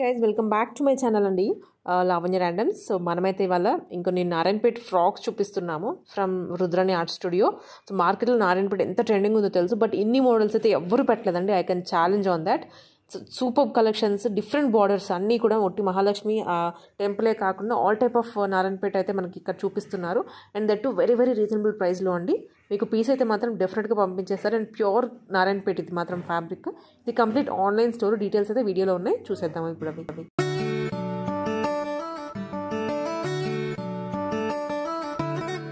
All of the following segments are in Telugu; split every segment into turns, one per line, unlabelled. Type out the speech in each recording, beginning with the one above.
Guys welcome back to my channel అండి లావణ్య ర్యాండమ్స్ సో మనమైతే ఇవాళ ఇంకో నేను నారాయణపేట ఫ్రాక్స్ చూపిస్తున్నాము from Rudrani art studio so మార్కెట్లో నారాయణపేట ఎంత ట్రెండింగ్ ఉందో తెలుసు బట్ ఇన్ని మోడల్స్ అయితే ఎవ్వరు పెట్టలేదండి I can challenge on that super collections different borders అన్నీ కూడా ఒట్టి మహాలక్ష్మి టెంపులే కాకుండా ఆల్ టైప్ ఆఫ్ నారాయణపేట అయితే మనకి ఇక్కడ చూపిస్తున్నారు and that too very very reasonable ప్రైస్లో అండి మీకు పీస్ అయితే మాత్రం డెఫినెట్గా పంపించేస్తారు అండ్ ప్యూర్ నారాయణపేట ఇది మాత్రం ఫ్యాబ్రిక్ ఇది కంప్లీట్ ఆన్లైన్ స్టోర్ డీటెయిల్స్ అయితే వీడియోలో ఉన్నాయి చూసేద్దాం
ఇప్పుడు అవి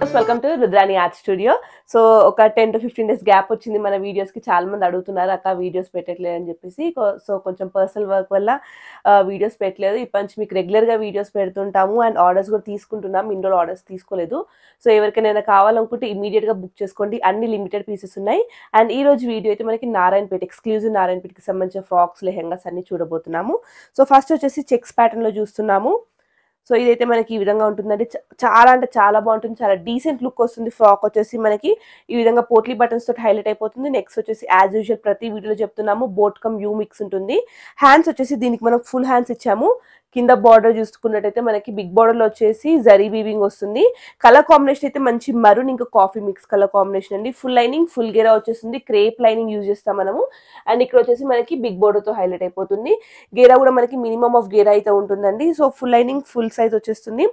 viewers welcome to Rudrani art studio so ఒక ten to fifteen days gap వచ్చింది మన వీడియోస్కి చాలా మంది అడుగుతున్నారు అక్క వీడియోస్ పెట్టట్లేదు అని చెప్పేసి సో కొంచెం పర్సనల్ వర్క్ వల్ల వీడియోస్ పెట్టలేదు ఇప్పటి నుంచి మీకు రెగ్యులర్గా వీడియోస్ పెడుతుంటాము అండ్ ఆర్డర్స్ కూడా తీసుకుంటున్నాం ఇండోర్ ఆర్డర్స్ తీసుకోలేదు సో ఎవరికైనా కావాలనుకుంటే ఇమీడియట్గా బుక్ చేసుకోండి అన్ని లిమిటెడ్ పీసెస్ ఉన్నాయి అండ్ ఈ రోజు వీడియో అయితే మనకి నారాయణపేట ఎక్స్క్లూజివ్ నారాయణపేటకి సంబంధించిన ఫ్రాక్స్ లెహెంగాస్ అన్ని చూడబోతున్నాము సో ఫస్ట్ వచ్చేసి చెక్స్ ప్యాటర్న్లో చూస్తున్నాము సో ఇదైతే మనకి ఈ విధంగా ఉంటుందండి చాలా అంటే చాలా బాగుంటుంది చాలా డీసెంట్ లుక్ వస్తుంది ఫ్రాక్ వచ్చేసి మనకి ఈ విధంగా పోట్లీ బటన్స్ తోటి హైలైట్ అయిపోతుంది నెక్స్ట్ వచ్చేసి యాజ్ యూజువల్ ప్రతి వీడియోలో చెప్తున్నాము బోట్ కమ్ యూ మిక్స్ ఉంటుంది హ్యాండ్స్ వచ్చేసి దీనికి మనం ఫుల్ హ్యాండ్స్ ఇచ్చాము కింద బార్డర్ చూసుకున్నట్టయితే మనకి బిగ్ బార్డర్లో వచ్చేసి జరీ వీవింగ్ వస్తుంది కలర్ కాంబినేషన్ అయితే మంచి మరూన్ ఇంకా కాఫీ మిక్స్ కలర్ కాంబినేషన్ అండి ఫుల్ లైనింగ్ ఫుల్ గేరా వచ్చేస్తుంది క్రేప్ లైనింగ్ యూజ్ చేస్తాం మనము అండ్ ఇక్కడ వచ్చేసి మనకి బిగ్ బోర్డర్తో హైలైట్ అయిపోతుంది గేరా కూడా మనకి మినిమం ఆఫ్ గేరా అయితే ఉంటుందండి so full lining full size వచ్చేస్తుంది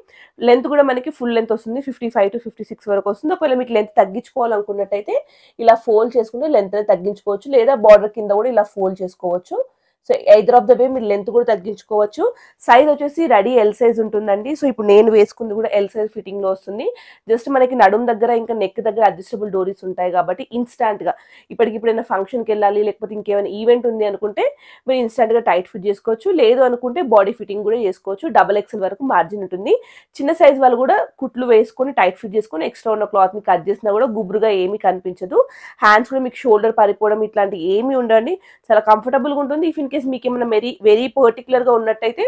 లెంత్ కూడా మనకి ఫుల్ లెంత్ వస్తుంది fifty five to fifty six వరకు వస్తుంది ఒకవేళ మీకు లెంత్ తగ్గించుకోవాలనుకున్నట్టయితే ఇలా ఫోల్డ్ చేసుకుంటే లెంత్ తగ్గించుకోవచ్చు లేదా బార్డర్ కింద కూడా ఇలా ఫోల్డ్ చేసుకోవచ్చు so either of the way మీరు లెంత్ కూడా తగ్గించుకోవచ్చు సైజ్ వచ్చేసి రెడీ ఎల్ సైజ్ ఉంటుందండి సో ఇప్పుడు నేను వేసుకుంది కూడా ఎల్ సైజ్ ఫిట్టింగ్లో వస్తుంది జస్ట్ మనకి నడుం దగ్గర ఇంకా నెక్ దగ్గర అడ్జస్టబుల్ డోరీస్ ఉంటాయి కాబట్టి ఇన్స్టాంట్గా ఇప్పటికి ఎప్పుడైనా ఫంక్షన్కి వెళ్ళాలి లేకపోతే ఇంకేమైనా ఈవెంట్ ఉంది అనుకుంటే మీరు ఇన్స్టాంట్గా టైట్ ఫిట్ చేసుకోవచ్చు లేదు అనుకుంటే బాడీ ఫిట్టింగ్ కూడా చేసుకోవచ్చు డబల్ ఎక్స్ఎల్ వరకు మార్జిన్ ఉంటుంది చిన్న సైజ్ వాళ్ళు కూడా కుట్లు వేసుకొని టైట్ ఫిట్ చేసుకొని ఎక్స్ట్రా ఉన్న క్లాత్ని కట్ చేసినా కూడా గుబురుగా ఏమీ కనిపించదు హ్యాండ్స్ కూడా మీకు షోల్డర్ పారిపోవడం ఇట్లాంటి ఏమీ ఉండండి చాలా కంఫర్టబుల్గా ఉంటుంది ఇఫ్ ఇన్ కేస్ మీకు ఏమైనా వెరీ వెరీ పర్టికులర్గా ఉన్నట్టయితే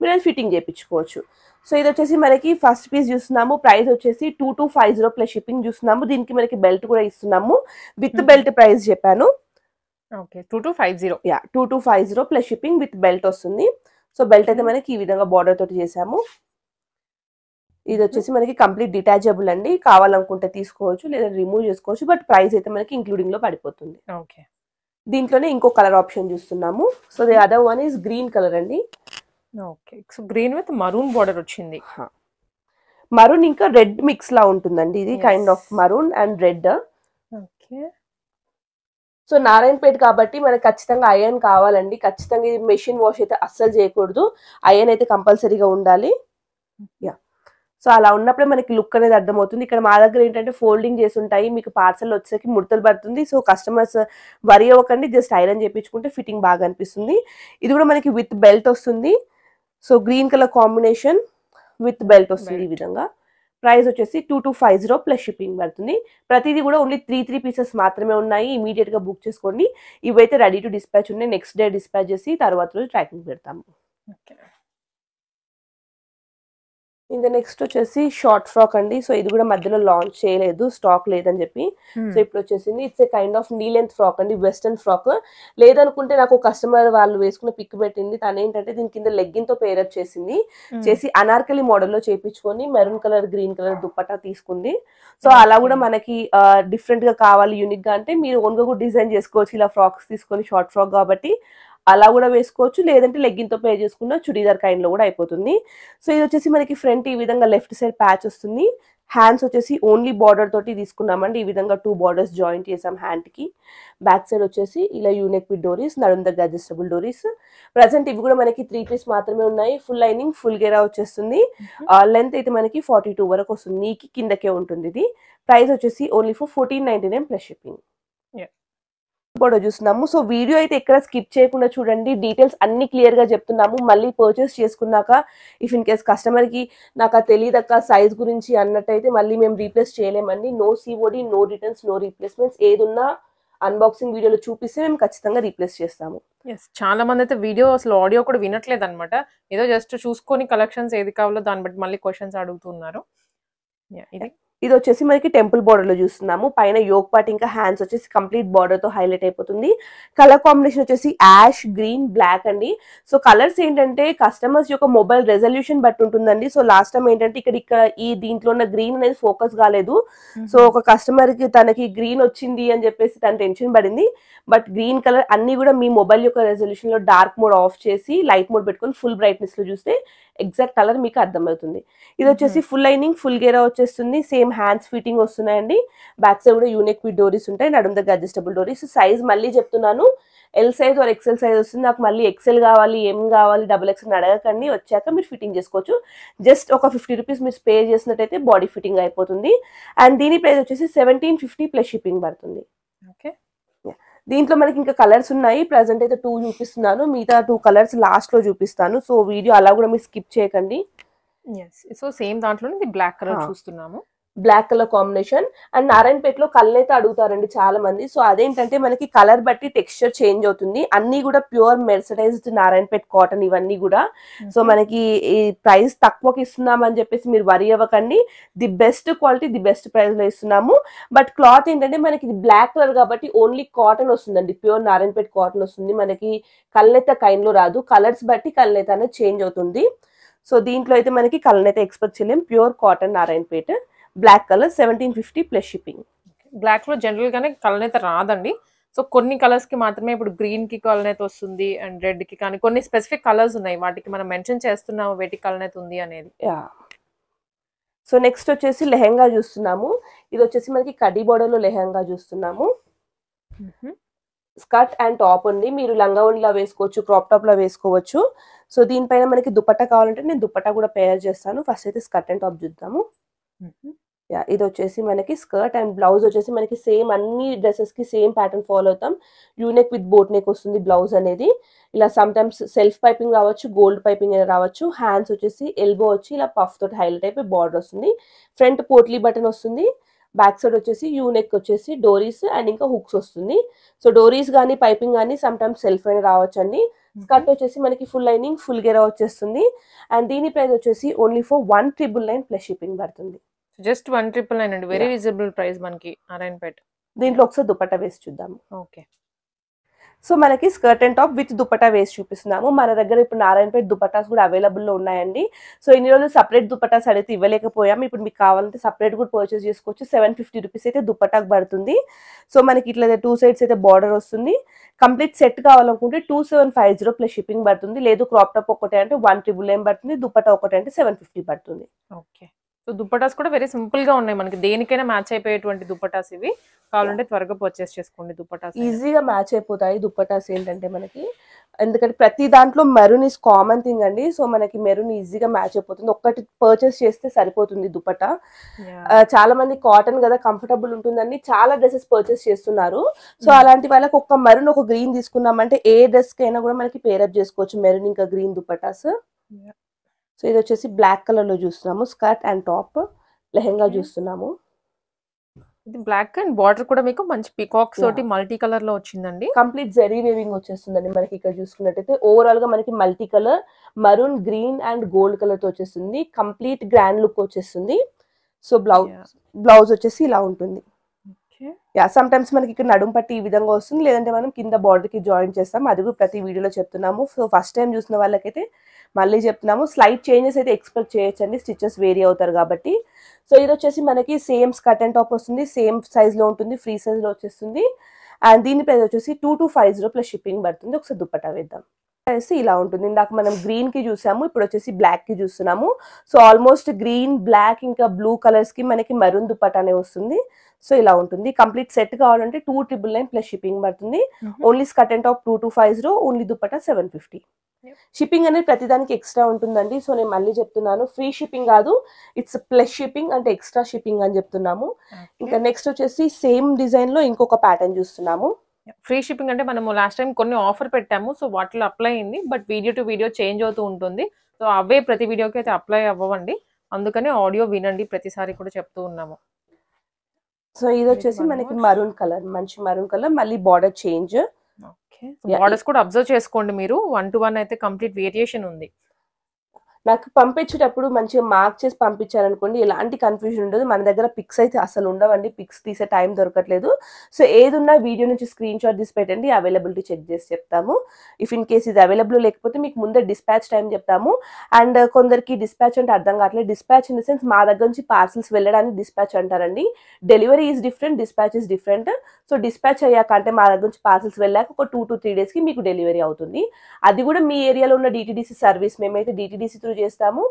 మీరు అది ఫిట్టింగ్ చేయించుకోవచ్చు సో ఇది వచ్చేసి మనకి ఫస్ట్ పీస్ చూస్తున్నాము ప్రైస్ వచ్చేసి two two five zero plus shipping చూస్తున్నాము దీనికి మనకి బెల్ట్ కూడా ఇస్తున్నాము విత్ బెల్ట్ ప్రైస్ చెప్పాను okay two two five zero yeah two two five zero plus shipping with belt వస్తుంది సో బెల్ట్ అయితే hmm. మనకి ఈ విధంగా బార్డర్ తోటి చేసాము ఇది వచ్చేసి hmm. మనకి కంప్లీట్ డిటాచబుల్ అండి కావాలనుకుంటే తీసుకోవచ్చు లేదా రిమూవ్ చేసుకోవచ్చు బట్ ప్రైస్ అయితే మనకి ఇంక్లూడింగ్ లో పడిపోతుంది ఓకే దీంట్లోనే ఇంకో కలర్ ఆప్షన్ చూస్తున్నాము so the other one is green colour అండి okay so green with maroon border వచ్చింది మరూన్ ఇంకా రెడ్ మిక్స్ లా ఉంటుందండి ఇది kind of maroon and red okay so Narayanpet కాబట్టి మనకు ఖచ్చితంగా అయన్ కావాలండి ఖచ్చితంగా ఇది మెషిన్ వాష్ అయితే అస్సలు చేయకూడదు అయన్ అయితే కంపల్సరీగా ఉండాలి యా సో అలా ఉన్నప్పుడే మనకి లుక్ అనేది అర్థమవుతుంది ఇక్కడ మా దగ్గర ఏంటంటే ఫోల్డింగ్ చేసి ఉంటాయి మీకు పార్సల్ వచ్చేసరికి ముడతలు పడుతుంది సో కస్టమర్స్ వరి అవ్వకండి జస్ట్ ఐరన్ చేయించుకుంటే ఫిట్టింగ్ బాగా అనిపిస్తుంది ఇది కూడా మనకి విత్ బెల్ట్ వస్తుంది so green colour combination with belt వస్తుంది ఈ విధంగా ప్రైస్ వచ్చేసి two two five zero plus shipping పడుతుంది ప్రతిదీ కూడా ఓన్లీ త్రీ త్రీ పీసెస్ మాత్రమే ఉన్నాయి ఇమీడియట్గా బుక్ చేసుకోండి ఇవైతే రెడీ టు డిస్పాచ్ ఉన్నాయి నెక్స్ట్ డే డిస్పాచ్ చేసి తర్వాత రోజు ట్రాకింగ్ పెడతాము ఇంక నెక్స్ట్ వచ్చేసి షార్ట్ ఫ్రాక్ అండి సో ఇది కూడా మధ్యలో లాంచ్ చేయలేదు స్టాక్ లేదని చెప్పి hmm. సో ఇప్పుడు వచ్చేసింది it's a kind of knee length frock అండి వెస్టర్న్ ఫ్రాక్ లేదనుకుంటే నాకు కస్టమర్ వాళ్ళు వేసుకున్న పిక్ పెట్టింది తను ఏంటంటే దీని కింద లెగ్గిన్ తో పేరప్ చేసింది hmm. చేసి అనార్కలి మోడల్లో చేపించుకొని maroon colour green colour dupatta తీసుకుంది సో hmm. అలా కూడా మనకి డిఫరెంట్ గా కావాలి యూనిక్ గా అంటే మీరు ఓన్గా కూడా డిజైన్ చేసుకోవచ్చు ఇలా ఫ్రాక్స్ తీసుకొని షార్ట్ ఫ్రాక్ కాబట్టి అలా కూడా వేసుకోవచ్చు లేదంటే లెగ్గింగ్తో పే చేసుకున్న చుడీదార్ కైండ్లో కూడా అయిపోతుంది సో ఇది వచ్చేసి మనకి ఫ్రంట్ ఈ విధంగా లెఫ్ట్ సైడ్ ప్యాచ్ వస్తుంది హ్యాండ్స్ వచ్చేసి ఓన్లీ బార్డర్ తోటి తీసుకున్నామండి ఈ విధంగా టూ బార్డర్స్ జాయింట్ చేసాం హ్యాండ్కి బ్యాక్ సైడ్ వచ్చేసి ఇలా యూనిక్ విత్ డోరీస్ నడుం దగ్గర అడ్జస్టబుల్ డోరీస్ ప్రజెంట్ ఇవి కూడా మనకి త్రీ పీస్ మాత్రమే ఉన్నాయి ఫుల్ లైనింగ్ ఫుల్ గేరా వచ్చేస్తుంది లెంత్ అయితే మనకి ఫార్టీ టూ వరకు వస్తుంది నీకి కిందకే ఉంటుంది ఇది ప్రైస్ వచ్చేసి only four fourteen ninety nine plus shipping కూడా చూస్తున్నాము సో వీడియో అయితే ఎక్కడ స్కిప్ చేయకుండా చూడండి డీటెయిల్స్ అన్ని క్లియర్ గా చెప్తున్నాము మళ్ళీ పర్చేస్ చేసుకున్నాక ఇఫ్ ఇన్ కేస్ కస్టమర్ కి నాకు తెలియదక్క సైజ్ గురించి అన్నట్టయితే మళ్ళీ మేము రీప్లేస్ చేయలేమండి no COD no returns no replacements ఏదున్నా అన్బాక్సింగ్ వీడియోలో చూపిస్తే మేము ఖచ్చితంగా రీప్లేస్ చేస్తాము
చాలా మంది అయితే వీడియో అసలు ఆడియో కూడా వినట్లేదు అనమాట ఏదో జస్ట్ చూసుకొని కలెక్షన్స్ ఏది కావాలో దాన్ని బట్టి మళ్ళీ క్వశ్చన్స్ అడుగుతున్నారు
ఇది ఇది వచ్చేసి మనకి టెంపుల్ బార్డర్లో చూస్తున్నాము పైన యోగ్ పార్ట్ ఇంకా హ్యాండ్స్ వచ్చేసి కంప్లీట్ బార్డర్తో హైలైట్ అయిపోతుంది కలర్ కాంబినేషన్ వచ్చేసి యాష్ గ్రీన్ బ్లాక్ అండి సో కలర్స్ ఏంటంటే కస్టమర్స్ యొక్క మొబైల్ రెజల్యూషన్ బట్టి ఉంటుందండి సో లాస్ట్ టైం ఏంటంటే ఇక్కడ ఇక్కడ ఈ దీంట్లో ఉన్న గ్రీన్ అనేది ఫోకస్ కాలేదు సో ఒక కస్టమర్ కి తనకి గ్రీన్ వచ్చింది అని చెప్పేసి తన టెన్షన్ పడింది బట్ గ్రీన్ కలర్ అన్ని కూడా మీ మొబైల్ యొక్క రెజల్యూషన్ లో డార్క్ మోడ్ ఆఫ్ చేసి లైట్ మోడ్ పెట్టుకొని ఫుల్ బ్రైట్నెస్ లో చూస్తే ఎగ్జాక్ట్ కలర్ మీకు అర్థమవుతుంది ఇది వచ్చేసి ఫుల్ లైనింగ్ ఫుల్ గేరా వచ్చేస్తుంది సేమ్ హ్యాండ్స్ ఫిట్టింగ్ వస్తున్నాయండి బ్యాక్ సైడ్ కూడా యూనిక్ విత్ డోరీస్ ఉంటాయి నడుమ దగ్గర అడ్జస్టబుల్ డోరీస్ సైజ్ మళ్ళీ చెప్తున్నాను L size or XL size వస్తుంది నాకు మళ్ళీ ఎక్సెల్ కావాలి ఏం కావాలి డబుల్ ఎక్సెల్ అడగకండి వచ్చాక మీరు ఫిట్టింగ్ చేసుకోవచ్చు జస్ట్ ఒక ఫిఫ్టీ రూపీస్ మీరు పే చేసినట్టయితే బాడీ ఫిట్టింగ్ అయిపోతుంది అండ్ దీని ప్రైస్ వచ్చేసి సెవెంటీన్ ఫిఫ్టీ ప్లస్ షిప్పింగ్ పడుతుంది ఓకే దీంట్లో మనకి ఇంకా కలర్స్ ఉన్నాయి ప్రజెంట్ అయితే టూ చూపిస్తున్నాను మిగతా టూ కలర్స్ లాస్ట్లో చూపిస్తాను సో వీడియో అలా కూడా మీరు స్కిప్ చేయకండి
సో సేమ్ దాంట్లోనే బ్లాక్ కలర్
చూస్తున్నాము బ్లాక్ కలర్ కాంబినేషన్ అండ్ నారాయణపేటలో కలర్ అయితే అడుగుతారండి చాలా మంది సో అదేంటంటే మనకి కలర్ బట్టి టెక్స్చర్ చేంజ్ అవుతుంది అన్ని కూడా ప్యూర్ మెర్సడైజ్డ్ నారాయణపేట కాటన్ ఇవన్నీ కూడా సో mm-hmm. మనకి ఈ ప్రైస్ తక్కువకి ఇస్తున్నామని చెప్పేసి మీరు వరి అవ్వకండి the best quality the best price లో ఇస్తున్నాము బట్ క్లాత్ ఏంటంటే మనకి ఇది బ్లాక్ కలర్ కాబట్టి ఓన్లీ కాటన్ వస్తుందండి ప్యూర్ నారాయణపేట కాటన్ వస్తుంది మనకి అయితే కైన్లో రాదు కలర్స్ బట్టి అయితే అనేది చేంజ్ అవుతుంది సో దీంట్లో అయితే మనకి కళ్ళనైతే ఎక్స్పెక్ట్ చేయలేం ప్యూర్ కాటన్ పేట్ black colour seventeen fifty plus shipping
బ్లాక్లో జనరల్గానే అయితే రాదండి సో కొన్ని కలర్స్కి మాత్రమే ఇప్పుడు గ్రీన్కి అయితే వస్తుంది అండ్ రెడ్కి కానీ కొన్ని స్పెసిఫిక్ కలర్స్ ఉన్నాయి వాటికి మనం మెన్షన్ చేస్తున్నాము వేటి అయితే ఉంది అనేది
సో నెక్స్ట్ వచ్చేసి లెహెంగా చూస్తున్నాము ఇది వచ్చేసి మనకి కడీ బోర్డర్లో లెహెంగా చూస్తున్నాము స్కర్ట్ అండ్ టాప్ ఉంది మీరు లంగా ఉండిలా వేసుకోవచ్చు క్రాప్ టాప్లో వేసుకోవచ్చు సో దీనిపైన మనకి దుపట్టా కావాలంటే నేను దుపట్టా కూడా పేర్ చేస్తాను ఫస్ట్ అయితే స్కర్ట్ అండ్ టాప్ చూద్దాము యా mm-hmm. ఇది వచ్చేసి మనకి స్కర్ట్ అండ్ బ్లౌజ్ వచ్చేసి మనకి సేమ్ అన్ని డ్రెస్సెస్ కి సేమ్ ప్యాటర్న్ ఫాలో అవుతాం యూనెక్ విత్ బోట్ నెక్ వస్తుంది బ్లౌజ్ అనేది ఇలా సమ్ టైమ్స్ సెల్ఫ్ పైపింగ్ రావచ్చు గోల్డ్ పైపింగ్ అనేది రావచ్చు హ్యాండ్స్ వచ్చేసి ఎల్బో వచ్చి ఇలా పఫ్ తోటి హైలైట్ అయిపోయి బార్డర్ వస్తుంది ఫ్రంట్ పోట్లీ బటన్ వస్తుంది బ్యాక్ సైడ్ వచ్చేసి యూనెక్ వచ్చేసి డోరీస్ అండ్ ఇంకా హుక్స్ వస్తుంది సో డోరీస్ కానీ పైపింగ్ కానీ సమ్ టైమ్స్ సెల్ఫ్ అయినా రావచ్చండి స్కర్ట్ mm-hmm. వచ్చేసి మనకి ఫుల్ లైనింగ్ ఫుల్ గెరా వచ్చేస్తుంది అండ్ దీని ప్రైస్ వచ్చేసి only for one triple nine plus shipping పడుతుంది
జస్ట్ వన్ ట్రిపుల్ నైన్ అండి వెరీ రీజనబుల్ ప్రైస్ మనకి పేట
దీంట్లో ఒకసారి దుపట్ట వేసి చూద్దాం ఓకే సో మనకి skirt and top with dupatta వేసి చూపిస్తున్నాము మన దగ్గర ఇప్పుడు నారాయణపేట దుపటాస్ కూడా అవైలబుల్లో ఉన్నాయండి సో ఇన్ని రోజులు సపరేట్ దుపటాస్ అడిగితే ఇవ్వలేకపోయాము ఇప్పుడు మీకు కావాలంటే సపరేట్ కూడా పర్చేస్ చేసుకోవచ్చు సెవెన్ ఫిఫ్టీ రూపీస్ అయితే దుపటాకు పడుతుంది సో మనకి ఇట్లా టూ సైడ్స్ అయితే బార్డర్ వస్తుంది కంప్లీట్ సెట్ కావాలనుకుంటే two seven five zero plus shipping పడుతుంది లేదు క్రాప్ టాప్ ఒకటే అంటే వన్ ట్రిబుల్ ఏం పడుతుంది దుపటా ఒకటే అంటే సెవెన్ ఫిఫ్టీ పడుతుంది ఓకే
సో దుప్పటాస్ కూడా వెరీ గా ఉన్నాయి మనకి దేనికైనా మ్యాచ్ అయిపోయేటువంటి దుప్పటాస్ ఇవి కావాలంటే త్వరగా పర్చేస్ చేసుకోండి దుప్పటాస్ ఈజీగా
మ్యాచ్ అయిపోతాయి దుప్పటాస్ ఏంటంటే మనకి ఎందుకంటే ప్రతి దాంట్లో మెరూన్ ఇస్ కామన్ థింగ్ అండి సో మనకి మెరూన్ ఈజీగా మ్యాచ్ అయిపోతుంది ఒక్కటి పర్చేస్ చేస్తే సరిపోతుంది దుప్పట చాలా మంది కాటన్ కదా కంఫర్టబుల్ ఉంటుందని చాలా డ్రెస్సెస్ పర్చేస్ చేస్తున్నారు సో అలాంటి వాళ్ళకి ఒక్క మెరూన్ ఒక గ్రీన్ తీసుకున్నామంటే ఏ డ్రెస్ కైనా కూడా మనకి పేరప్ చేసుకోవచ్చు మెరూన్ ఇంకా గ్రీన్ దుప్పటాస్ సో ఇది వచ్చేసి బ్లాక్ కలర్లో చూస్తున్నాము స్కర్ట్ అండ్ టాప్ లెహెంగా చూస్తున్నాము
ఇది బ్లాక్ అండ్ బార్డర్ కూడా మీకు మంచి పికాక్స్ తోటి మల్టీ కలర్ లో
వచ్చిందండి కంప్లీట్ జెరీ వేవింగ్ వచ్చేస్తుందండి మనకి ఇక్కడ చూసుకున్నట్టయితే ఓవరాల్ గా మనకి multi colour maroon green and gold colour తో వచ్చేస్తుంది కంప్లీట్ గ్రాండ్ లుక్ వచ్చేస్తుంది సో బ్లౌజ్ బ్లౌజ్ వచ్చేసి ఇలా ఉంటుంది యా సమ్ టైమ్స్ మనకి ఇక్కడ నడుం పట్టి ఈ విధంగా వస్తుంది లేదంటే మనం కింద బార్డర్ కి జాయిన్ చేస్తాం అది కూడా ప్రతి వీడియోలో చెప్తున్నాము సో ఫస్ట్ టైం చూసిన వాళ్ళకైతే మళ్ళీ చెప్తున్నాము స్లైట్ చేంజెస్ అయితే ఎక్స్పెక్ట్ చేయొచ్చండి స్టిచెస్ వేరీ అవుతారు కాబట్టి సో ఇది వచ్చేసి మనకి సేమ్ స్కట్ అండ్ టాప్ వస్తుంది సేమ్ సైజ్లో ఉంటుంది ఫ్రీ సైజ్లో వచ్చేస్తుంది అండ్ దీని ప్రైస్ వచ్చేసి two two five zero plus shipping పడుతుంది ఒకసారి దుప్పటా వేద్దాం వచ్చేసి ఇలా ఉంటుంది ఇందాక మనం గ్రీన్ కి చూసాము ఇప్పుడు వచ్చేసి బ్లాక్ కి చూస్తున్నాము సో ఆల్మోస్ట్ గ్రీన్ బ్లాక్ ఇంకా బ్లూ కలర్స్ కి మనకి మరూన్ దుప్పట్ అనే వస్తుంది సో ఇలా ఉంటుంది కంప్లీట్ సెట్ కావాలంటే two triple nine plus shipping పడుతుంది only skirt and top two two five zero only dupatta seven fifty shipping అనేది ప్రతిదానికి ఎక్స్ట్రా ఉంటుందండి సో నేను మళ్ళీ చెప్తున్నాను ఫ్రీ షిప్పింగ్ కాదు ఇట్స్ ప్లస్ షిప్పింగ్ అంటే ఎక్స్ట్రా షిప్పింగ్ అని చెప్తున్నాము ఇంకా నెక్స్ట్ వచ్చేసి సేమ్ డిజైన్ లో ఇంకొక ప్యాటర్న్ చూస్తున్నాము
ఫ్రీ షిప్పింగ్ అంటే మనము లాస్ట్ టైం కొన్ని ఆఫర్ పెట్టాము సో వాటిలో అప్లై అయింది but video to video change అవుతూ ఉంటుంది సో అవే ప్రతి వీడియోకి అయితే అప్లై అవ్వండి అందుకనే ఆడియో వినండి ప్రతిసారి కూడా చెప్తూ ఉన్నాము
సో ఇది వచ్చేసి మనకి మరూన్ కలర్ మంచి మరూన్ కలర్ మళ్ళీ బార్డర్ చేంజ్ బార్డర్స్ కూడా అబ్జర్వ్ చేసుకోండి మీరు వన్ టు వన్ అయితే కంప్లీట్ వేరియేషన్ ఉంది నాకు పంపించేటప్పుడు మంచిగా మార్క్ చేసి పంపించారనుకోండి ఎలాంటి కన్ఫ్యూజన్ ఉండదు మన దగ్గర పిక్స్ అయితే అసలు ఉండవండి పిక్స్ తీసే టైం దొరకట్లేదు సో ఏదున్నా వీడియో నుంచి స్క్రీన్ షాట్ తీసి పెట్టండి అవైలబిలిటీ చెక్ చేసి చెప్తాము ఇఫ్ ఇన్ కేస్ ఇది అవైలబుల్ లేకపోతే మీకు ముందే డిస్పాచ్ టైం చెప్తాము అండ్ కొందరికి డిస్పాచ్ అంటే అర్థం కావట్లేదు డిస్పాచ్ ఇన్ ద సెన్స్ మా దగ్గర నుంచి పార్సల్స్ వెళ్ళడానికి డిస్పాచ్ అంటారండి delivery is different dispatch is different so dispatch అయ్యాక అంటే మా దగ్గర నుంచి పార్సల్స్ వెళ్ళాక ఒక టూ టు త్రీ డేస్కి మీకు డెలివరీ అవుతుంది అది కూడా మీ ఏరియాలో ఉన్న డిటీడీసీ సర్వీస్ మేమైతే డిటీడీసీ త్రూ ఇష్యూ చేస్తాము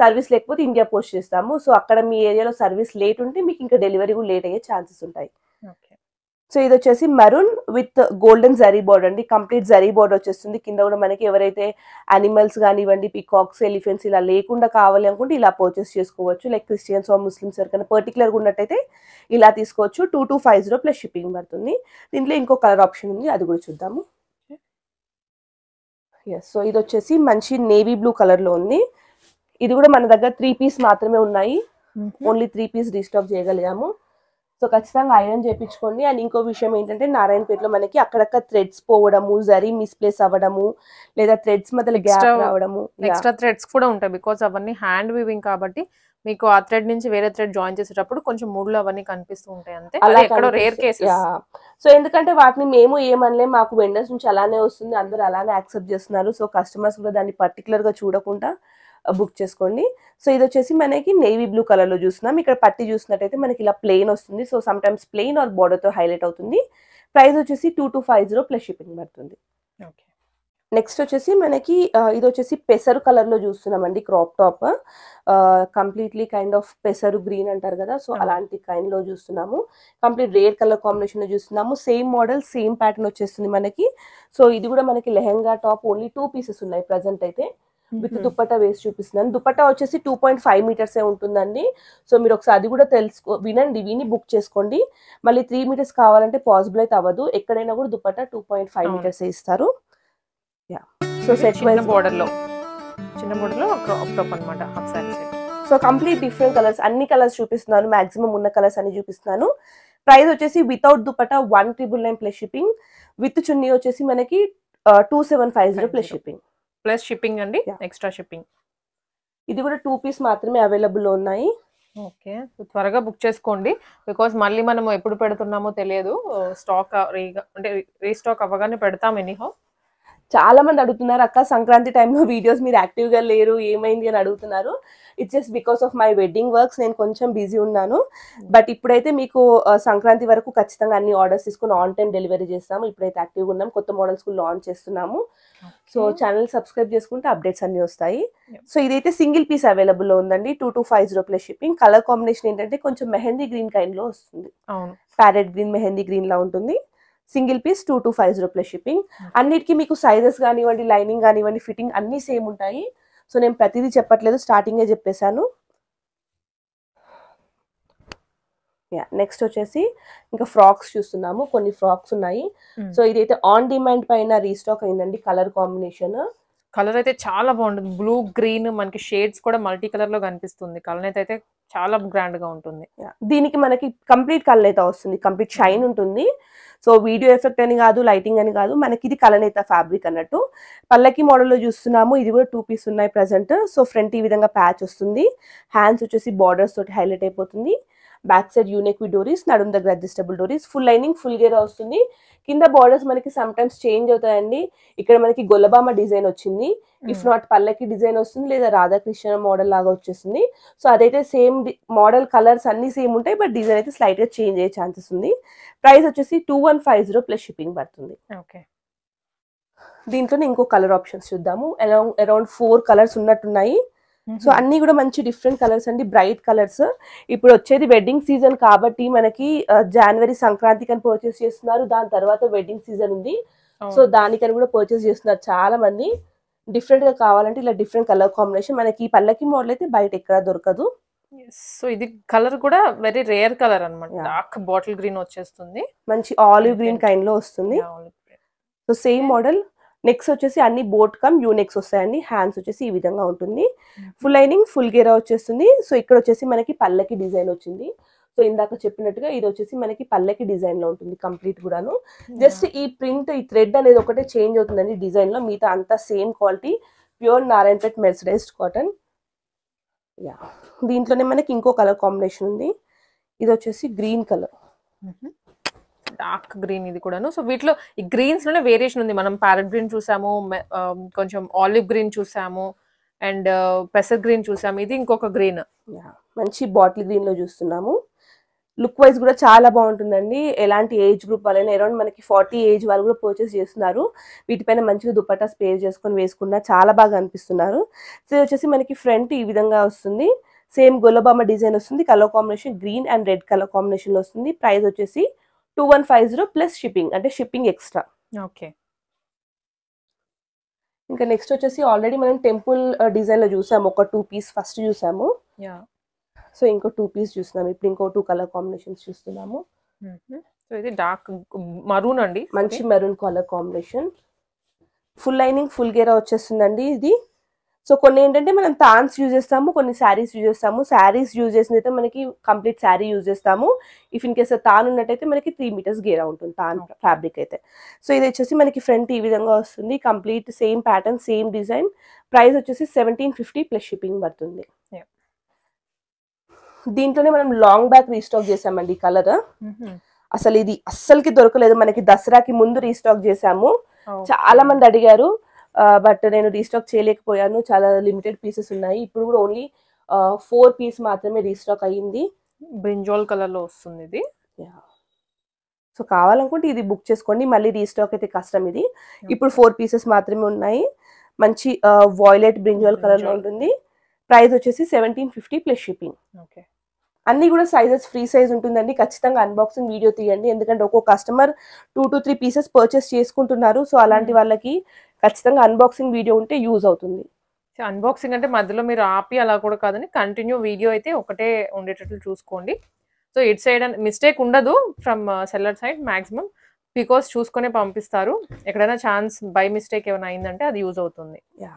సర్వీస్ లేకపోతే ఇండియా పోస్ట్ చేస్తాము సో అక్కడ మీ ఏరియాలో సర్వీస్ లేట్ ఉంటే మీకు ఇంకా డెలివరీ కూడా లేట్ అయ్యే ఛాన్సెస్ ఉంటాయి సో ఇది వచ్చేసి maroon with golden zari border అండి కంప్లీట్ జరీ బోర్డ్ వచ్చేస్తుంది కింద కూడా మనకి ఎవరైతే అనిమల్స్ కానివ్వండి పికాక్స్ ఎలిఫెంట్స్ ఇలా లేకుండా కావాలి అనుకుంటే ఇలా పర్చేస్ చేసుకోవచ్చు లైక్ క్రిస్టియన్స్ ఆర్ ముస్లిమ్స్ ఎవరికైనా పర్టికులర్గా ఉన్నట్టయితే ఇలా తీసుకోవచ్చు two two five zero plus shipping పడుతుంది దీంట్లో ఇంకో కలర్ ఆప్షన్ ఉంది అది కూడా చూద్దాము ఎస్ సో ఇది వచ్చేసి మంచి నేవీ బ్లూ కలర్లో ఉంది ఇది కూడా మన దగ్గర త్రీ పీస్ మాత్రమే ఉన్నాయి ఓన్లీ త్రీ పీస్ రీస్టాక్ చేయగలిగాము సో ఖచ్చితంగా ఐరన్ చేయించుకోండి అండ్ ఇంకో విషయం ఏంటంటే నారాయణపేటలో మనకి అక్కడక్కడ థ్రెడ్స్ పోవడము జరీ మిస్ప్లేస్ అవ్వడము లేదా థ్రెడ్స్ మధ్యలో గ్యాప్ రావడము ఎక్స్ట్రా
థ్రెడ్స్ కూడా ఉంటాయి బికాస్ అవన్నీ హ్యాండ్ వీవింగ్ కాబట్టి మీకు ఆ థ్రెడ్ నుంచి వేరే థ్రెడ్ జాయిన్ చేసేటప్పుడు
కొంచెం మూడులో అవన్నీ కనిపిస్తూ ఉంటాయి అంతే అలా ఎక్కడో రేర్ కేసెస్ సో ఎందుకంటే వాటిని మేము ఏమనలే మాకు వెండర్స్ నుంచి అలానే వస్తుంది అందరూ అలానే యాక్సెప్ట్ చేస్తున్నారు సో కస్టమర్స్ కూడా దాన్ని పర్టికులర్ గా చూడకుండా బుక్ చేసుకోండి సో ఇది వచ్చేసి మనకి నేవీ బ్లూ కలర్ లో చూస్తున్నాం ఇక్కడ పట్టి చూసినట్టయితే మనకి ఇలా ప్లెయిన్ వస్తుంది so sometimes plain or తో హైలైట్ అవుతుంది ప్రైస్ వచ్చేసి two two five zero plus shipping పడుతుంది ఓకే నెక్స్ట్ వచ్చేసి మనకి ఇది వచ్చేసి పెసరు కలర్లో చూస్తున్నామండి crop top completely kind of పెసరు గ్రీన్ అంటారు కదా సో అలాంటి కైండ్లో చూస్తున్నాము కంప్లీట్ రేర్ కలర్ కాంబినేషన్లో చూస్తున్నాము సేమ్ మోడల్ సేమ్ ప్యాటర్న్ వచ్చేస్తుంది మనకి సో ఇది కూడా మనకి lehenga top only two pieces ఉన్నాయి ప్రజెంట్ అయితే విత్ దుప్పట్టా వేసి చూపిస్తున్నాను దుప్పట్టా వచ్చేసి టూ పాయింట్ ఫైవ్ మీటర్సే ఉంటుందండి సో మీరు ఒకసారి అది కూడా తెలుసుకో వినండి విని బుక్ చేసుకోండి మళ్ళీ త్రీ మీటర్స్ కావాలంటే పాసిబుల్ అయితే అవ్వదు ఎక్కడైనా కూడా దుప్పట్టా టూ పాయింట్ ఫైవ్ మీటర్సే ఇస్తారు yeah so set wise border లో
చిన్న బోర్డర్ లో క్రాప్ టాప్ అన్నమాట half sari set
so complete different colours అన్ని కలర్స్ చూపిస్తున్నాను మాక్సిమం ఉన్న కలర్స్ అన్ని చూపిస్తున్నాను ప్రైస్ వచ్చేసి without dupatta one triple nine plus shipping with chunni వచ్చేసి మనకి two seven five zero plus shipping
plus shipping అండి ఎక్స్ట్రా షిప్పింగ్
ఇది కూడా టూ పీస్ మాత్రమే అవైలబుల్లో ఉన్నాయి ఓకే త్వరగా బుక్
చేసుకోండి బికాస్ మళ్ళీ మనం ఎప్పుడు పెడుతున్నామో తెలియదు స్టాక్ uh, uh, అంటే రీస్టాక్ అవ్వగానే పెడతాం ఎనీహో
చాలా మంది అడుగుతున్నారు అక్క సంక్రాంతి టైంలో వీడియోస్ మీరు యాక్టివ్గా లేరు ఏమైంది అని అడుగుతున్నారు it's just because of my wedding works నేను కొంచెం బిజీ ఉన్నాను బట్ ఇప్పుడైతే మీకు సంక్రాంతి వరకు ఖచ్చితంగా అన్ని ఆర్డర్స్ తీసుకుని ఆన్ టైం డెలివరీ చేస్తాము ఇప్పుడైతే యాక్టివ్గా ఉన్నాం కొత్త మోడల్స్ కూడా లాంచ్ చేస్తున్నాము సో ఛానల్ సబ్స్క్రైబ్ చేసుకుంటే అప్డేట్స్ అన్నీ వస్తాయి సో ఇదైతే సింగిల్ పీస్ అవైలబుల్లో ఉందండి two two five zero plus shipping colour combination ఏంటంటే కొంచెం మెహందీ గ్రీన్ కైండ్లో వస్తుంది ప్యారెట్ గ్రీన్ మెహందీ గ్రీన్లా ఉంటుంది single piece two two five zero plus shipping అన్నిటికీ మీకు సైజెస్ కానివ్వండి లైనింగ్ కానివ్వండి ఫిట్టింగ్ అన్నీ సేమ్ ఉంటాయి సో నేను ప్రతిదీ చెప్పట్లేదు స్టార్టింగే చెప్పేశాను యా నెక్స్ట్ వచ్చేసి ఇంకా ఫ్రాక్స్ చూస్తున్నాము కొన్ని ఫ్రాక్స్ ఉన్నాయి hmm. సో ఇదైతే ఆన్ డిమాండ్ పైన రీస్టాక్ అయిందండి కలర్ కాంబినేషన్ కలర్ అయితే చాలా బాగుంటుంది
బ్లూ గ్రీన్ మనకి షేడ్స్ కూడా మల్టీ కలర్ లో కనిపిస్తుంది కలర్ అయితే చాలా గ్రాండ్ గా ఉంటుంది
దీనికి మనకి కంప్లీట్ కలనేత వస్తుంది కంప్లీట్ షైన్ ఉంటుంది సో వీడియో ఎఫెక్ట్ అని కాదు లైటింగ్ అని కాదు మనకి ఇది అయితే ఫ్యాబ్రిక్ అన్నట్టు పల్లకి మోడల్లో చూస్తున్నాము ఇది కూడా టూ పీస్ ఉన్నాయి ప్రజెంట్ సో ఫ్రంట్ ఈ విధంగా ప్యాచ్ వస్తుంది హ్యాండ్స్ వచ్చేసి బార్డర్స్ తోటి హైలైట్ అయిపోతుంది బ్యాక్ సైడ్ యూనెక్వి డోరీస్ నడుము దగ్గర అడ్జస్టబుల్ డోరీస్ ఫుల్ లైనింగ్ ఫుల్ గేర్ వస్తుంది కింద బార్డర్స్ మనకి సమ్ టైమ్స్ చేంజ్ అవుతాయండి ఇక్కడ మనకి గొల్లబామ డిజైన్ వచ్చింది ఇఫ్ hmm. నాట్ పల్లకి డిజైన్ వస్తుంది లేదా రాధాకృష్ణ మోడల్ లాగా వచ్చేస్తుంది సో అదైతే సేమ్ మోడల్ కలర్స్ అన్ని సేమ్ ఉంటాయి బట్ డిజైన్ అయితే స్లైట్ గా చేంజ్ అయ్యే ఛాన్సెస్ ఉంది ప్రైస్ వచ్చేసి two one five zero plus shipping పడుతుంది ఓకే దీంట్లోనే ఇంకో కలర్ ఆప్షన్స్ చూద్దాము అరౌండ్ అరౌండ్ ఫోర్ కలర్స్ ఉన్నట్టున్నాయి సో అన్ని కూడా మంచి డిఫరెంట్ కలర్స్ అండి బ్రైట్ కలర్స్ ఇప్పుడు వచ్చేది వెడ్డింగ్ సీజన్ కాబట్టి మనకి జనవరి సంక్రాంతి కని పర్చేస్ చేస్తున్నారు దాని తర్వాత వెడ్డింగ్ సీజన్ ఉంది సో దానికని కూడా పర్చేస్ చేస్తున్నారు చాలా మంది డిఫరెంట్ గా కావాలంటే ఇలా డిఫరెంట్ కలర్ కాంబినేషన్ మనకి పల్లకి మోడల్ అయితే బయట ఎక్కడ దొరకదు సో ఇది కలర్ కూడా
వెరీ రేర్ కలర్ అనమాట డార్క్ బాటిల్ గ్రీన్ వచ్చేస్తుంది
మంచి ఆలివ్ గ్రీన్ కైండ్ లో వస్తుంది సో సేమ్ మోడల్ నెక్స్ట్ వచ్చేసి అన్ని బోట్ కమ్ యూనెక్స్ వస్తాయండి హ్యాండ్స్ వచ్చేసి ఈ విధంగా ఉంటుంది ఫుల్ లైనింగ్ ఫుల్ గేరా వచ్చేస్తుంది సో ఇక్కడ వచ్చేసి మనకి పల్లకి డిజైన్ వచ్చింది సో ఇందాక చెప్పినట్టుగా ఇది వచ్చేసి మనకి పల్లెకి డిజైన్ లో ఉంటుంది కంప్లీట్ కూడాను జస్ట్ ఈ ప్రింట్ ఈ థ్రెడ్ అనేది ఒకటే చేంజ్ అవుతుందండి డిజైన్ లో మిగతా అంతా same quality pure Narayanpet mercerised cotton yeah దీంట్లోనే మనకి ఇంకో కలర్ కాంబినేషన్ ఉంది ఇది వచ్చేసి గ్రీన్ కలర్
డార్క్ గ్రీన్ ఇది కూడాను సో వీటిలో ఈ లోనే వేరియేషన్ ఉంది మనం ప్యారెట్ గ్రీన్ చూసాము కొంచెం ఆలివ్ గ్రీన్ చూసాము
అండ్ పెసర్ గ్రీన్
చూసాము ఇది ఇంకొక గ్రీన్
మంచి బాటిల్ గ్రీన్లో చూస్తున్నాము లుక్ వైజ్ కూడా చాలా బాగుంటుందండి ఎలాంటి ఏజ్ గ్రూప్ వాళ్ళైనా అరౌండ్ మనకి ఫార్టీ ఏజ్ వాళ్ళు కూడా పర్చేస్ చేస్తున్నారు వీటిపైన మంచిగా దుప్పట్టా స్పేర్ చేసుకొని వేసుకున్నా చాలా బాగా అనిపిస్తున్నారు సో వచ్చేసి మనకి ఫ్రంట్ ఈ విధంగా వస్తుంది సేమ్ గొల్లబామ డిజైన్ వస్తుంది colour combination green and red colour కాంబినేషన్లో వస్తుంది ప్రైస్ వచ్చేసి two one five zero plus shipping అంటే షిప్పింగ్ ఎక్స్ట్రా ఓకే ఇంకా నెక్స్ట్ వచ్చేసి ఆల్రెడీ మనం టెంపుల్ డిజైన్లో uh, చూసాము ఒక టూ పీస్ ఫస్ట్ చూసాము సో ఇంకో టూ పీస్ చూస్తున్నాము ఇప్పుడు ఇంకో టూ కలర్ కాంబినేషన్స్ చూస్తున్నాము
సో ఇది డార్క్
మరూన్ అండి మంచి maroon colour combination full lining full గేరా వచ్చేస్తుందండి ఇది సో కొన్ని ఏంటంటే మనం తాన్స్ యూజ్ చేస్తాము కొన్ని శారీస్ యూజ్ చేస్తాము శారీస్ యూజ్ చేసినైతే మనకి కంప్లీట్ శారీ యూజ్ చేస్తాము ఇఫ్ ఇన్ కేసు తాన్ ఉన్నట్టయితే మనకి త్రీ మీటర్స్ గేరా ఉంటుంది తాన్ ఫ్యాబ్రిక్ అయితే సో ఇది వచ్చేసి మనకి ఫ్రంట్ ఈ విధంగా వస్తుంది complete same pattern same design price వచ్చేసి సెవెంటీన్ ఫిఫ్టీ ప్లస్ షిప్పింగ్ పడుతుంది దీంట్లోనే మనం లాంగ్ బ్యాక్ రీస్టాక్ చేసామండి కలర్ అసలు ఇది అస్సలకి దొరకలేదు మనకి దసరాకి ముందు రీస్టాక్ చేసాము చాలా మంది అడిగారు బట్ నేను రీస్టాక్ చేయలేకపోయాను చాలా లిమిటెడ్ పీసెస్ ఉన్నాయి ఇప్పుడు కూడా ఓన్లీ ఫోర్ పీస్ మాత్రమే రీస్టాక్ అయ్యింది బ్రింజాల్ కలర్లో వస్తుంది ఇది సో కావాలనుకుంటే ఇది బుక్ చేసుకోండి మళ్ళీ రీస్టాక్ అయితే కష్టం ఇది ఇప్పుడు ఫోర్ పీసెస్ మాత్రమే ఉన్నాయి మంచి వాయిలెట్ బ్రింజోల్ కలర్లో ఉంటుంది ప్రైస్ వచ్చేసి seventeen fifty plus shipping okay అన్ని కూడా సైజెస్ ఫ్రీ సైజ్ ఉంటుందండి ఖచ్చితంగా అన్బాక్సింగ్ వీడియో తీయండి ఎందుకంటే ఒక్కో customer two to three pieces purchase చేసుకుంటున్నారు సో అలాంటి hmm. వాళ్ళకి ఖచ్చితంగా అన్బాక్సింగ్ వీడియో ఉంటే యూజ్ అవుతుంది సో
అన్బాక్సింగ్ అంటే మధ్యలో మీరు ఆపి అలా కూడా కాదని కంటిన్యూ వీడియో అయితే ఒకటే ఉండేటట్లు చూసుకోండి సో ఇట్ సైడ్ మిస్టేక్ ఉండదు from seller side maximum because చూసుకునే పంపిస్తారు ఎక్కడైనా ఛాన్స్ బై మిస్టేక్ ఏమైనా అయిందంటే అది యూజ్ అవుతుంది
యా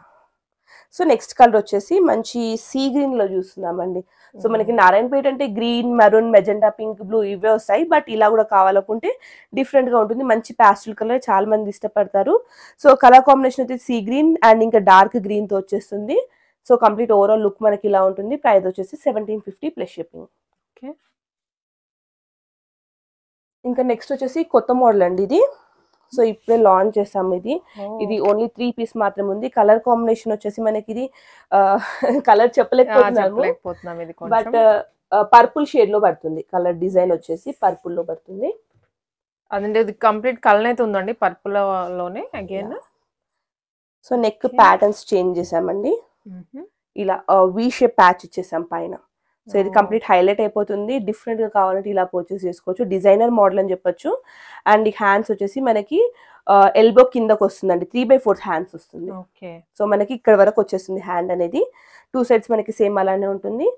సో నెక్స్ట్ కలర్ వచ్చేసి మంచి సీ గ్రీన్ లో చూస్తున్నామండి సో మనకి నారాయణపేట అంటే green maroon magenta pink blue ఇవే వస్తాయి బట్ ఇలా కూడా కావాలనుకుంటే డిఫరెంట్ గా ఉంటుంది మంచి ప్యాస్టల్ కలర్ చాలా మంది ఇష్టపడతారు సో కలర్ కాంబినేషన్ వచ్చేసి సీ గ్రీన్ అండ్ ఇంకా డార్క్ గ్రీన్ తో వచ్చేస్తుంది సో కంప్లీట్ ఓవరాల్ లుక్ మనకి ఇలా ఉంటుంది ప్రైస్ వచ్చేసి seventeen fifty plus shipping okay ఇంకా నెక్స్ట్ వచ్చేసి కొత్త మోడల్ అండి ఇది సో ఇప్పుడే లాంచ్ చేసాం ఇది ఇది ఓన్లీ త్రీ పీస్ మాత్రం ఉంది కలర్ కాంబినేషన్ వచ్చేసి మనకి ఇది కలర్ చెప్పలేకపోతున్నాము బట్ పర్పుల్ షేడ్ లో పడుతుంది కలర్ డిజైన్ వచ్చేసి పర్పుల్ లో పడుతుంది అదండి కంప్లీట్ కలర్ అయితే ఉందండి
పర్పుల్ లోనే again
so neck patterns change చేసామండి mm-hmm. ఇలా వి షేప్ ప్యాచ్ ఇచ్చేసాం పైన సో ఇది కంప్లీట్ హైలైట్ అయిపోతుంది డిఫరెంట్ గా కావాలంటే ఇలా పర్చేస్ చేసుకోవచ్చు డిజైనర్ మోడల్ అని చెప్పొచ్చు అండ్ ఈ హ్యాండ్స్ వచ్చేసి మనకి ఎల్బో కిందకు అండి త్రీ బై ఫోర్త్ హ్యాండ్స్ వస్తుంది సో మనకి ఇక్కడ వరకు వచ్చేస్తుంది హ్యాండ్ అనేది టూ సైడ్స్ మనకి సేమ్ అలానే ఉంటుంది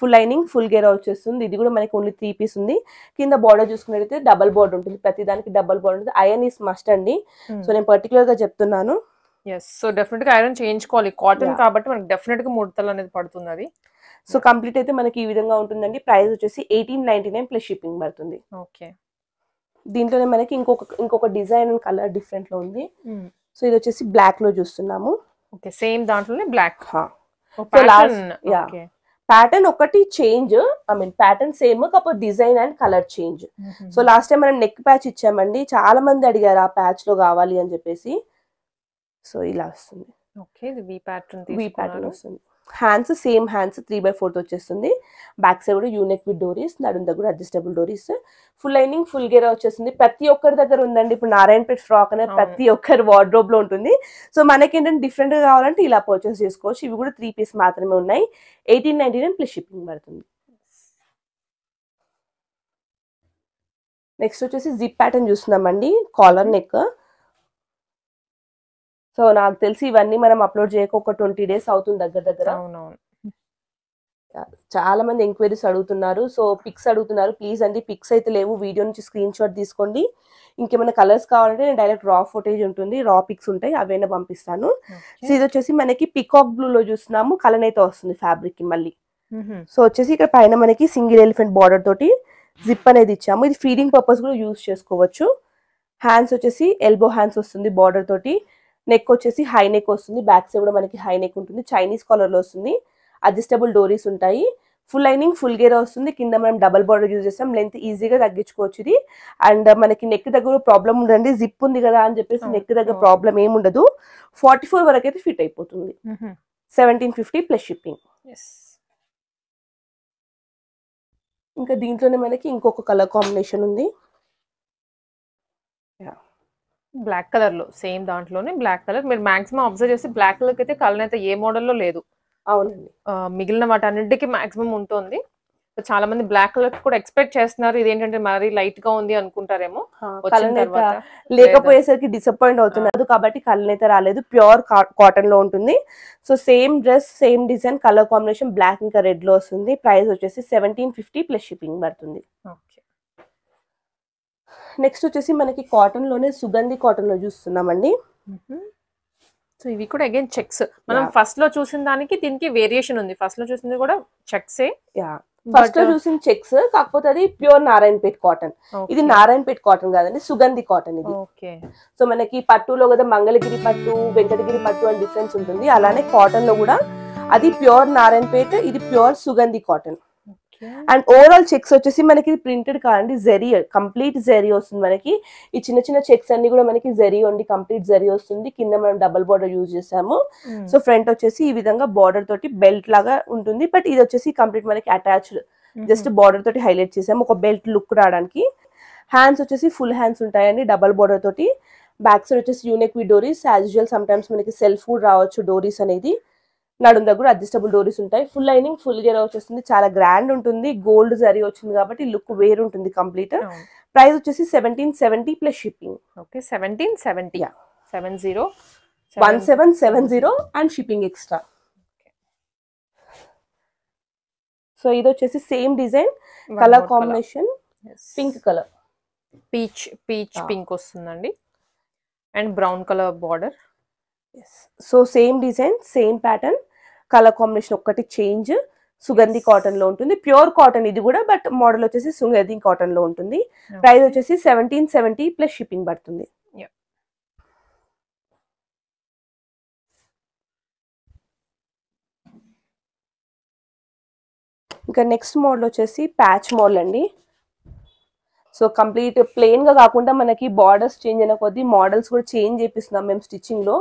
ఫుల్ లైనింగ్ ఫుల్ గేర్ వచ్చేస్తుంది ఇది కూడా మనకి ఓన్లీ త్రీ పీస్ ఉంది కింద బార్డర్ చూసుకున్నట్టయితే డబల్ బోర్డర్ ఉంటుంది ప్రతి దానికి డబల్ బోర్డర్ ఉంటుంది ఐరన్ ఈస్ మస్ట్ అండి hmm. సో నేను పర్టికులర్ గా చెప్తున్నాను ఎస్ సో డెఫినెట్ గా ఐరన్ చేయించుకోవాలి కాటన్ కాబట్టి మనకి డెఫినెట్ గా ముడతలు అనేది పడుతుంది సో కంప్లీట్ అయితే మనకి ఈ విధంగా ఉంటుందండి ప్రైస్ వచ్చేసి eighteen ninety nine plus shipping పడుతుంది ఓకే దీంట్లోనే మనకి ఇంకొక ఇంకొక డిజైన్ అండ్ కలర్ డిఫరెంట్ లో ఉంది సో ఇది వచ్చేసి బ్లాక్ లో చూస్తున్నాము సేమ్ దాంట్లోనే బ్లాక్ ప్యాటర్న్ ఒకటి change I mean pattern same కాకపోతే design and colour change so last time మనం నెక్ ప్యాచ్ ఇచ్చామండి చాలా మంది అడిగారు ఆ ప్యాచ్ లో కావాలి అని చెప్పేసి సో ఇలా వస్తుంది
okay V pattern V pattern వస్తుంది
hands same hands three by fourth వచ్చేస్తుంది బ్యాక్ సైడ్ కూడా యూనిక్ విత్ డోరీస్ నడుం దగ్గర అడ్జస్టబుల్ డోరీస్ ఫుల్ లైనింగ్ ఫుల్ గేరా వచ్చేస్తుంది ప్రతి ఒక్కరి దగ్గర ఉందండి ఇప్పుడు నారాయణపేట ఫ్రాక్ అనేది ప్రతి ఒక్కరి వార్డ్రోబ్ లో ఉంటుంది సో మనకేంటంటే డిఫరెంట్ గా కావాలంటే ఇలా పర్చేస్ చేసుకోవచ్చు ఇవి కూడా త్రీ పీస్ మాత్రమే ఉన్నాయి eighteen ninety nine plus shipping పడుతుంది నెక్స్ట్ వచ్చేసి జిప్ ప్యాటర్న్ చూస్తున్నామండి కాలర్ నెక్ సో నాకు తెలిసి ఇవన్నీ మనం అప్లోడ్ చేయక ఒక ట్వంటీ డేస్ అవుతుంది దగ్గర దగ్గర చాలా మంది ఎంక్వైరీస్ అడుగుతున్నారు సో పిక్స్ అడుగుతున్నారు ప్లీజ్ అండి పిక్స్ అయితే లేవు వీడియో నుంచి స్క్రీన్ షాట్ తీసుకోండి ఇంకేమైనా కలర్స్ కావాలంటే నేను డైరెక్ట్ రా ఫోటేజ్ ఉంటుంది రా పిక్స్ ఉంటాయి అవైనా పంపిస్తాను సో ఇది వచ్చేసి మనకి పికాక్ బ్లూలో చూస్తున్నాము కలర్ అయితే వస్తుంది ఫ్యాబ్రిక్ కి మళ్ళీ సో వచ్చేసి ఇక్కడ పైన మనకి సింగిల్ ఎలిఫెంట్ బార్డర్ తోటి జిప్ అనేది ఇచ్చాము ఇది ఫీడింగ్ పర్పస్ కూడా యూజ్ చేసుకోవచ్చు హ్యాండ్స్ వచ్చేసి ఎల్బో హ్యాండ్స్ వస్తుంది బార్డర్ తోటి నెక్ వచ్చేసి హై నెక్ వస్తుంది బ్యాక్ సైడ్ కూడా మనకి హై నెక్ ఉంటుంది చైనీస్ కాలర్లో వస్తుంది అడ్జస్టబుల్ డోరీస్ ఉంటాయి ఫుల్ లైనింగ్ ఫుల్ గేర్ వస్తుంది కింద మనం డబల్ బార్డర్ యూజ్ చేస్తాం లెంత్ ఈజీగా తగ్గించుకోవచ్చు ఇది అండ్ uh, మనకి నెక్ దగ్గర ప్రాబ్లం ఉండండి జిప్ ఉంది కదా అని చెప్పేసి నెక్ దగ్గర ప్రాబ్లం ఉండదు ఫార్టీ ఫోర్ వరకు అయితే ఫిట్ అయిపోతుంది సెవెంటీన్ ఫిఫ్టీ ప్లస్ షిప్పింగ్ ఇంకా దీంట్లోనే మనకి ఇంకొక కలర్ కాంబినేషన్ ఉంది యా
బ్లాక్ కలర్ లో సేమ్ దాంట్లోనే బ్లాక్ కలర్ మీరు మాక్సిమం అబ్జర్వ్ చేసి బ్లాక్ కలర్ అయితే కలర్ అయితే ఏ మోడల్లో లేదు అవునండి మిగిలిన వాటి అన్నింటికి మాక్సిమం ఉంటుంది చాలా మంది బ్లాక్ కలర్ కూడా ఎక్స్పెక్ట్ చేస్తున్నారు ఇదేంటంటే మరీ లైట్ గా ఉంది అనుకుంటారేమో లేకపోయేసరికి
డిసప్పాయింట్ అవుతున్నారు కాబట్టి అయితే రాలేదు ప్యూర్ కాటన్ లో ఉంటుంది so same dress same design colour combination black ఇంకా రెడ్ లో వస్తుంది ప్రైస్ వచ్చేసి సెవెంటీన్ ఫిఫ్టీ ప్లస్ షిప్పింగ్ పడుతుంది నెక్స్ట్ వచ్చేసి మనకి కాటన్ లోనే సుగంధి కాటన్ చూస్తున్నాం చూస్తున్నామండి సో ఇవి కూడా అగైన్ చెక్స్ మనం
ఫస్ట్ లో చూసిన దానికి దీనికి వేరియేషన్ ఉంది ఫస్ట్ లో చూసింది కూడా చెక్సే
యా ఫస్ట్ లో uh, చూసిన చెక్స్ కాకపోతే అది ప్యూర్ నారాయణ పేట్ కాటన్ ఇది నారాయణ పేట్ కాటన్ కాదండి సుగంధి కాటన్ ఇది సో మనకి పట్టులో కదా మంగళగిరి పట్టు వెంకటగిరి పట్టు అని డిఫరెన్స్ ఉంటుంది అలానే కాటన్ లో కూడా అది ప్యూర్ నారాయణ పేట్ ఇది pure Sugandhi cotton and overall checks వచ్చేసి మనకి ప్రింటెడ్ కాదండి జెరీ కంప్లీట్ జెరీ వస్తుంది మనకి ఈ చిన్న చిన్న చెక్స్ అన్ని కూడా మనకి జెరీ ఉండి కంప్లీట్ జెరీ వస్తుంది కింద మనం డబల్ బార్డర్ యూజ్ చేసాము సో hmm. ఫ్రంట్ వచ్చేసి ఈ విధంగా బార్డర్ తోటి బెల్ట్ లాగా ఉంటుంది బట్ ఇది వచ్చేసి కంప్లీట్ మనకి అటాచ్డ్ జస్ట్ బార్డర్ తోటి హైలైట్ చేసాము ఒక బెల్ట్ లుక్ రావడానికి హ్యాండ్స్ వచ్చేసి ఫుల్ హ్యాండ్స్ ఉంటాయండి డబల్ బార్డర్ తోటి బ్యాక్ సైడ్ వచ్చేసి యూనిక్ వి డోరీస్ యాజ్ యూజువల్ సమ్ టైమ్స్ మనకి సెల్ఫ్ కూడా రావచ్చు డోరీస్ అనేది నడుం దగ్గర అడ్జస్టబుల్ డోరీస్ ఉంటాయి ఫుల్ లైనింగ్ ఫుల్ గేర్ వచ్చేస్తుంది చాలా గ్రాండ్ ఉంటుంది గోల్డ్ జరీ వచ్చింది కాబట్టి లుక్ వేరు ఉంటుంది కంప్లీట్ ప్రైస్ వచ్చేసి seventeen seventy plus shipping okay seventeen seventy seven zero one seven seven zero and shipping extra so ఇది వచ్చేసి same design colour combination pink
colour peach peach pink వస్తుందండి and brown colour border
so same design same pattern colour combination ఒక్కటి చేంజ్ సుగంధి కాటన్ లో ఉంటుంది ప్యూర్ కాటన్ ఇది కూడా బట్ మోడల్ వచ్చేసి సుగంధి కాటన్ లో ఉంటుంది ప్రైస్ వచ్చేసి సెవెంటీన్ సెవెంటీ ప్లస్ షిప్పింగ్ పడుతుంది ఇంకా నెక్స్ట్ మోడల్ వచ్చేసి ప్యాచ్ మోడల్ అండి సో కంప్లీట్ ప్లెయిన్ గా కాకుండా మనకి బార్డర్స్ చేంజ్ అయిన కొద్దీ మోడల్స్ కూడా చేంజ్ చేపిస్తున్నాం మేము స్టిచ్చింగ్ లో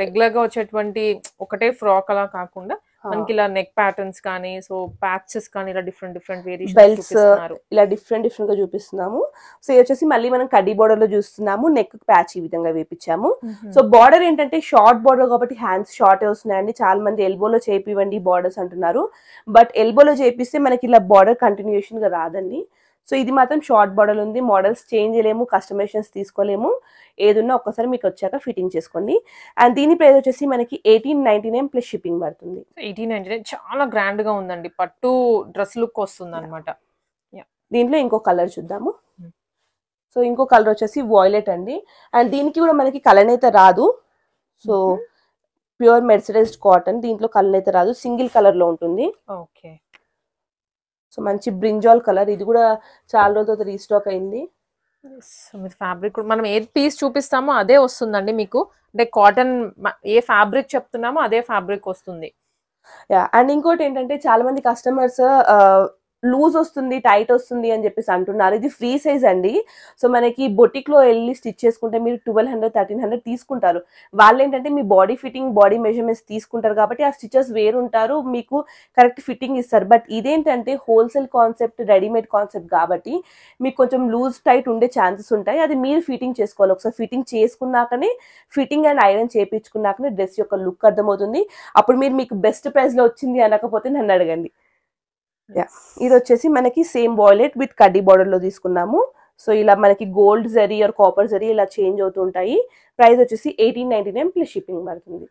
రెగ్యులర్ గా వచ్చేటువంటి ఒకటే ఫ్రాక్ అలా కాకుండా మనకి ఇలా నెక్ ప్యాటర్న్స్ కానీ సో ప్యాచెస్ కానీ ఇలా డిఫరెంట్ డిఫరెంట్ వేరియేషన్ బెల్ట్స్
ఇలా డిఫరెంట్ డిఫరెంట్ గా చూపిస్తున్నాము సో వచ్చేసి మళ్ళీ మనం కడ్డీ బోర్డర్ లో చూస్తున్నాము నెక్ ప్యాచ్ ఈ విధంగా వేపించాము సో mm-hmm. బార్డర్ ఏంటంటే షార్ట్ బార్డర్ కాబట్టి హ్యాండ్స్ షార్ట్ వస్తున్నాయండి చాలా మంది ఎల్బోలో చేపివ్వండి బార్డర్స్ అంటున్నారు బట్ ఎల్బోలో చేపిస్తే మనకి ఇలా బార్డర్ కంటిన్యూషన్ గా రాదండి సో ఇది మాత్రం షార్ట్ బార్డర్ ఉంది మోడల్స్ చేంజ్ చేయలేము కస్టమేషన్స్ తీసుకోలేము ఏదున్నా ఒక్కసారి మీకు వచ్చాక ఫిట్టింగ్ చేసుకోండి అండ్ దీని ప్రైస్ వచ్చేసి మనకి eighteen ninety nine plus shipping పడుతుంది
ఎయిటీన్ నైన్టీ నైన్ చాలా గ్రాండ్గా ఉందండి పట్టు డ్రెస్ లుక్ వస్తుంది అనమాట
దీంట్లో ఇంకో కలర్ చూద్దాము hmm. సో ఇంకో కలర్ వచ్చేసి వాయిలెట్ అండి అండ్ దీనికి కూడా మనకి కలర్ అయితే రాదు so hmm. Pure mercerised cotton దీంట్లో కలర్ అయితే రాదు సింగిల్ కలర్లో ఉంటుంది ఓకే సో మంచి బ్రింజాల్ కలర్ ఇది కూడా చాలా రోజుల రీస్టాక్ అయింది మీరు ఫ్యాబ్రిక్ కూడా మనం ఏ పీస్ చూపిస్తామో
అదే వస్తుందండి మీకు అంటే కాటన్ ఏ ఫ్యాబ్రిక్ చెప్తున్నామో అదే ఫ్యాబ్రిక్ వస్తుంది
అండ్ ఇంకోటి ఏంటంటే చాలా మంది కస్టమర్స్ లూజ్ వస్తుంది టైట్ వస్తుంది అని చెప్పేసి అంటున్నారు ఇది ఫ్రీ సైజ్ అండి సో మనకి బొటిక్లో వెళ్ళి స్టిచ్ చేసుకుంటే మీరు ట్వెల్వ్ హండ్రెడ్ థర్టీన్ హండ్రెడ్ తీసుకుంటారు వాళ్ళు ఏంటంటే మీ బాడీ ఫిట్టింగ్ బాడీ మెజర్మెంట్స్ తీసుకుంటారు కాబట్టి ఆ స్టిచెస్ వేరుంటారు మీకు కరెక్ట్ ఫిట్టింగ్ ఇస్తారు బట్ ఇదేంటంటే హోల్సేల్ కాన్సెప్ట్ రెడీమేడ్ కాన్సెప్ట్ కాబట్టి మీకు కొంచెం లూజ్ టైట్ ఉండే ఛాన్సెస్ ఉంటాయి అది మీరు ఫిట్టింగ్ చేసుకోవాలి ఒకసారి ఫిట్టింగ్ చేసుకున్నాకనే ఫిట్టింగ్ అండ్ ఐరన్ చేయించుకున్నాకనే డ్రెస్ యొక్క లుక్ అర్థమవుతుంది అప్పుడు మీరు మీకు బెస్ట్ ప్రైస్లో వచ్చింది అనకపోతే నన్ను అడగండి యా ఇది వచ్చేసి మనకి సేమ్ వాయిలెట్ విత్ కడ్డీ బార్డర్లో తీసుకున్నాము సో ఇలా మనకి gold zari or copper zari ఇలా చేంజ్ అవుతుంటాయి ప్రైస్ వచ్చేసి eighteen ninety nine plus shipping పడుతుంది